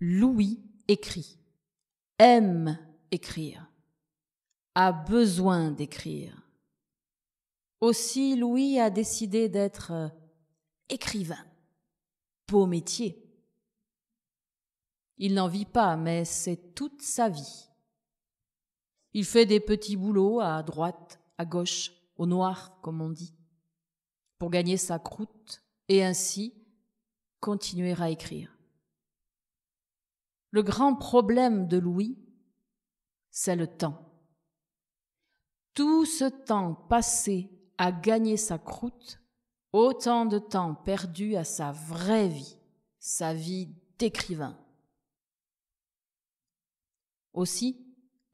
Louis écrit, aime écrire, a besoin d'écrire. Aussi, Louis a décidé d'être euh, écrivain. Beau métier. Il n'en vit pas, mais c'est toute sa vie. Il fait des petits boulots à droite, à gauche, au noir, comme on dit, pour gagner sa croûte et ainsi continuer à écrire. Le grand problème de Louis, c'est le temps. Tout ce temps passé à gagner sa croûte, autant de temps perdu à sa vraie vie, sa vie d'écrivain. Aussi,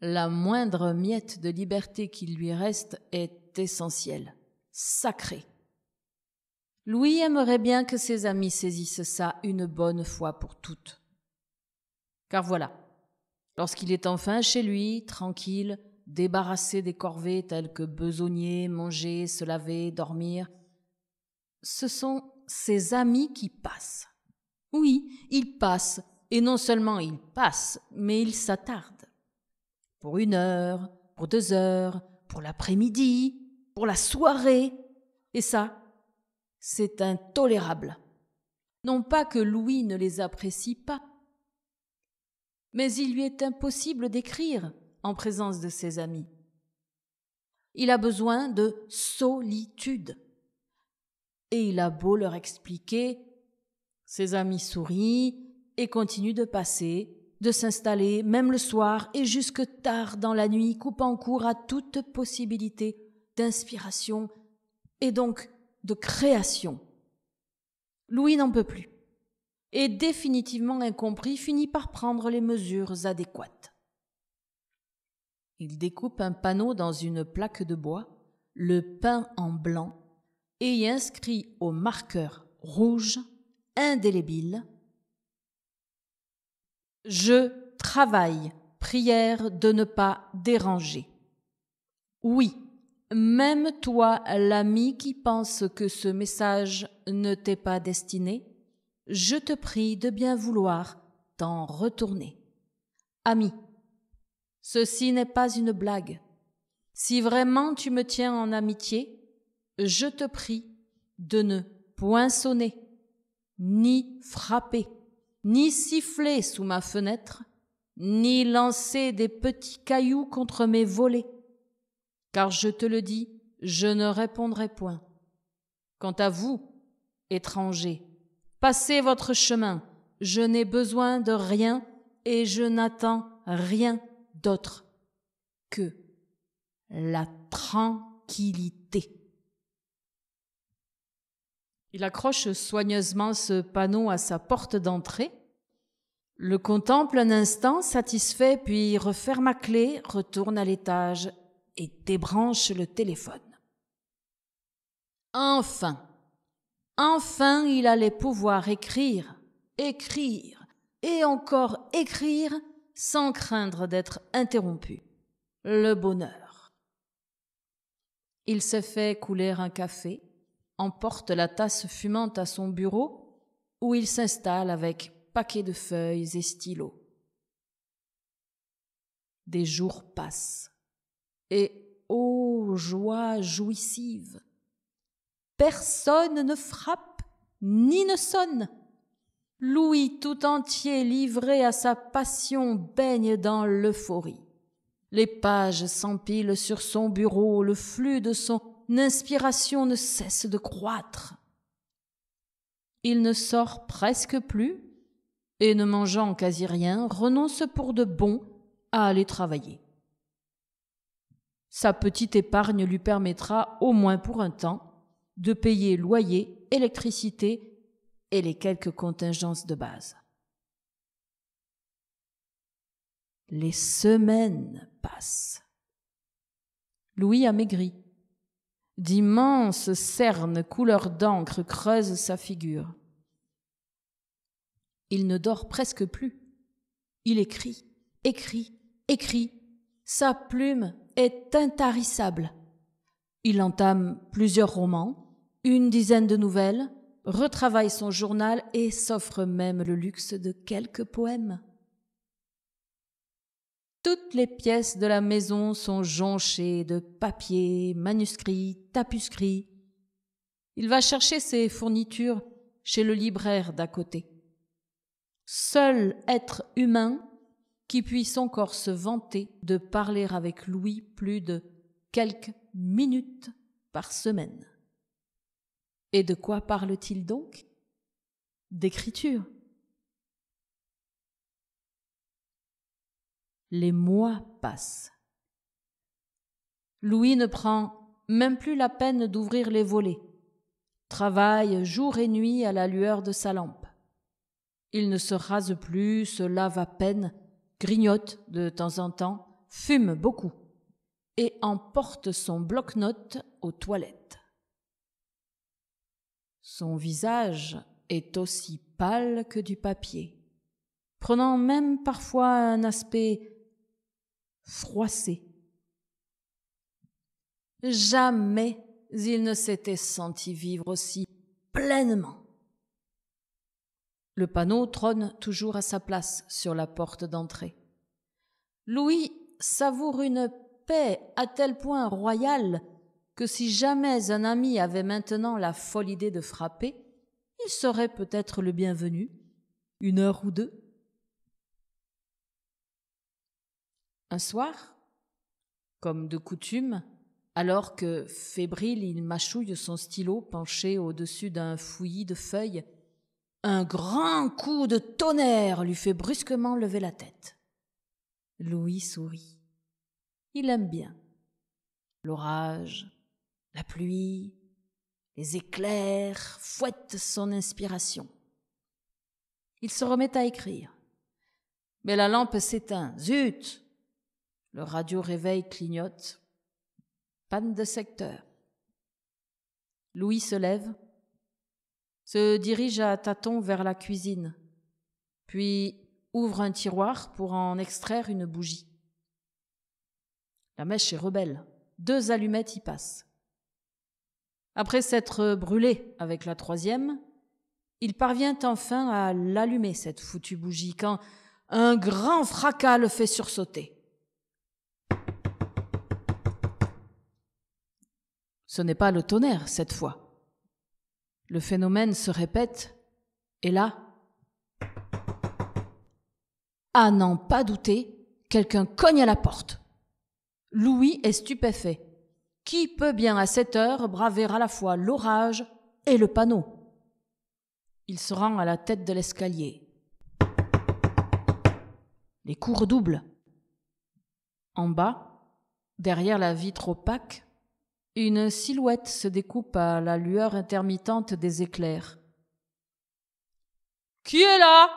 la moindre miette de liberté qui lui reste est essentielle, sacrée. Louis aimerait bien que ses amis saisissent ça une bonne fois pour toutes. Car voilà, lorsqu'il est enfin chez lui, tranquille, débarrassé des corvées telles que besogner, manger, se laver, dormir, ce sont ses amis qui passent. Oui, ils passent, et non seulement ils passent, mais ils s'attardent. Pour une heure, pour deux heures, pour l'après-midi, pour la soirée. Et ça, c'est intolérable. Non pas que Louis ne les apprécie pas, mais il lui est impossible d'écrire en présence de ses amis. Il a besoin de solitude. Et il a beau leur expliquer, ses amis sourient et continuent de passer, de s'installer, même le soir et jusque tard dans la nuit, coupant court à toute possibilité d'inspiration et donc de création. Louis n'en peut plus et définitivement incompris, finit par prendre les mesures adéquates. Il découpe un panneau dans une plaque de bois, le peint en blanc, et y inscrit au marqueur rouge indélébile Je travaille, prière de ne pas déranger. Oui, même toi, l'ami qui pense que ce message ne t'est pas destiné, je te prie de bien vouloir t'en retourner. Ami, ceci n'est pas une blague. Si vraiment tu me tiens en amitié, je te prie de ne point sonner, ni frapper, ni siffler sous ma fenêtre, ni lancer des petits cailloux contre mes volets, car je te le dis, je ne répondrai point. Quant à vous, étrangers, Passez votre chemin, je n'ai besoin de rien et je n'attends rien d'autre que la tranquillité. Il accroche soigneusement ce panneau à sa porte d'entrée, le contemple un instant satisfait, puis referme à clé, retourne à l'étage et débranche le téléphone. Enfin, Enfin, il allait pouvoir écrire, écrire et encore écrire sans craindre d'être interrompu. Le bonheur. Il se fait couler un café, emporte la tasse fumante à son bureau, où il s'installe avec paquet de feuilles et stylos. Des jours passent, et ô joie jouissive, Personne ne frappe ni ne sonne. Louis tout entier livré à sa passion baigne dans l'euphorie. Les pages s'empilent sur son bureau, le flux de son inspiration ne cesse de croître. Il ne sort presque plus et ne mangeant quasi rien, renonce pour de bon à aller travailler. Sa petite épargne lui permettra, au moins pour un temps, de payer loyer, électricité et les quelques contingences de base. Les semaines passent. Louis a maigri. D'immenses cernes couleur d'encre creusent sa figure. Il ne dort presque plus. Il écrit, écrit, écrit. Sa plume est intarissable. Il entame plusieurs romans, une dizaine de nouvelles, retravaille son journal et s'offre même le luxe de quelques poèmes. Toutes les pièces de la maison sont jonchées de papiers, manuscrits, tapuscrits. Il va chercher ses fournitures chez le libraire d'à côté. Seul être humain qui puisse encore se vanter de parler avec Louis plus de quelques minutes par semaine. Et de quoi parle-t-il donc D'écriture. Les mois passent. Louis ne prend même plus la peine d'ouvrir les volets, travaille jour et nuit à la lueur de sa lampe. Il ne se rase plus, se lave à peine, grignote de temps en temps, fume beaucoup et emporte son bloc-notes aux toilettes. Son visage est aussi pâle que du papier, prenant même parfois un aspect froissé. Jamais il ne s'était senti vivre aussi pleinement. Le panneau trône toujours à sa place sur la porte d'entrée. Louis savoure une paix à tel point royale que si jamais un ami avait maintenant la folle idée de frapper, il serait peut-être le bienvenu, une heure ou deux. Un soir, comme de coutume, alors que, fébrile, il mâchouille son stylo penché au-dessus d'un fouillis de feuilles, un grand coup de tonnerre lui fait brusquement lever la tête. Louis sourit. Il aime bien. L'orage, la pluie, les éclairs fouettent son inspiration. Il se remet à écrire. Mais la lampe s'éteint. Zut Le radio réveil clignote. Panne de secteur. Louis se lève, se dirige à tâtons vers la cuisine, puis ouvre un tiroir pour en extraire une bougie. La mèche est rebelle. Deux allumettes y passent. Après s'être brûlé avec la troisième, il parvient enfin à l'allumer, cette foutue bougie, quand un grand fracas le fait sursauter. Ce n'est pas le tonnerre cette fois. Le phénomène se répète, et là, à n'en pas douter, quelqu'un cogne à la porte. Louis est stupéfait. Qui peut bien à cette heure braver à la fois l'orage et le panneau Il se rend à la tête de l'escalier. Les cours doublent. En bas, derrière la vitre opaque, une silhouette se découpe à la lueur intermittente des éclairs. Qui est là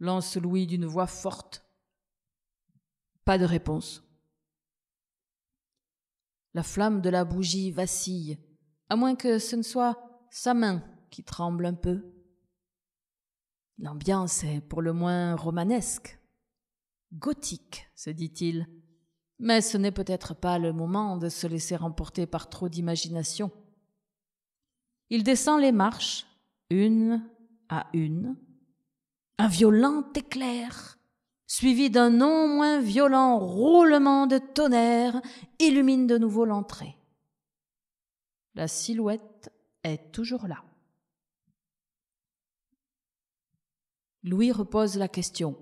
lance Louis d'une voix forte. Pas de réponse. La flamme de la bougie vacille, à moins que ce ne soit sa main qui tremble un peu. L'ambiance est pour le moins romanesque. Gothique, se dit-il. Mais ce n'est peut-être pas le moment de se laisser emporter par trop d'imagination. Il descend les marches, une à une. Un violent éclair suivi d'un non moins violent roulement de tonnerre, illumine de nouveau l'entrée. La silhouette est toujours là. Louis repose la question.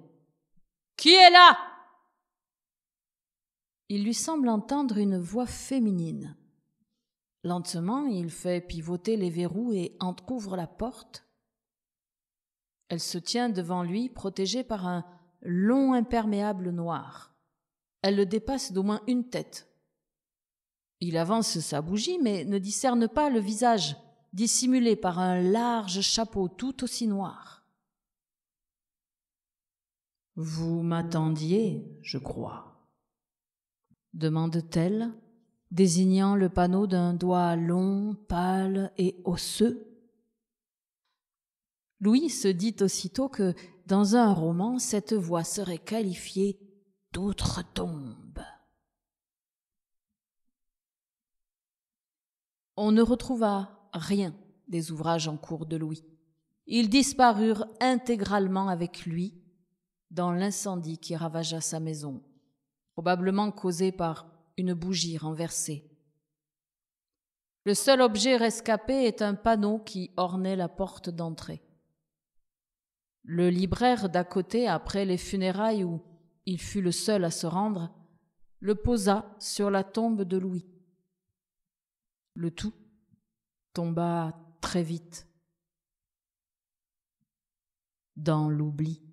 Qui est là Il lui semble entendre une voix féminine. Lentement, il fait pivoter les verrous et entr'ouvre la porte. Elle se tient devant lui, protégée par un long imperméable noir. Elle le dépasse d'au moins une tête. Il avance sa bougie, mais ne discerne pas le visage, dissimulé par un large chapeau tout aussi noir. Vous m'attendiez, je crois, demande-t-elle, désignant le panneau d'un doigt long, pâle et osseux Louis se dit aussitôt que, dans un roman, cette voix serait qualifiée d'outre-tombe. On ne retrouva rien des ouvrages en cours de Louis. Ils disparurent intégralement avec lui dans l'incendie qui ravagea sa maison, probablement causé par une bougie renversée. Le seul objet rescapé est un panneau qui ornait la porte d'entrée. Le libraire d'à côté, après les funérailles où il fut le seul à se rendre, le posa sur la tombe de Louis. Le tout tomba très vite dans l'oubli.